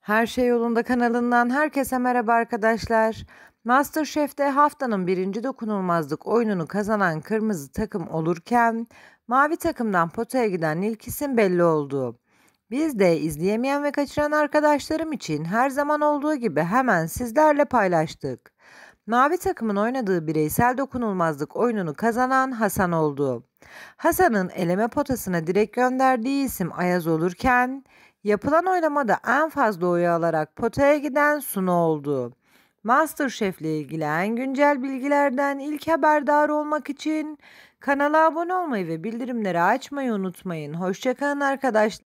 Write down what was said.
Her Şey Yolunda kanalından herkese merhaba arkadaşlar. Masterchef'te haftanın birinci dokunulmazlık oyununu kazanan kırmızı takım olurken mavi takımdan potaya giden ilk isim belli oldu. Biz de izleyemeyen ve kaçıran arkadaşlarım için her zaman olduğu gibi hemen sizlerle paylaştık. Mavi takımın oynadığı bireysel dokunulmazlık oyununu kazanan Hasan oldu. Hasan'ın eleme potasına direkt gönderdiği isim Ayaz olurken yapılan oylamada en fazla oyu alarak potaya giden Sunu oldu. MasterChef ile ilgili en güncel bilgilerden ilk haberdar olmak için kanala abone olmayı ve bildirimleri açmayı unutmayın. Hoşçakalın arkadaşlar.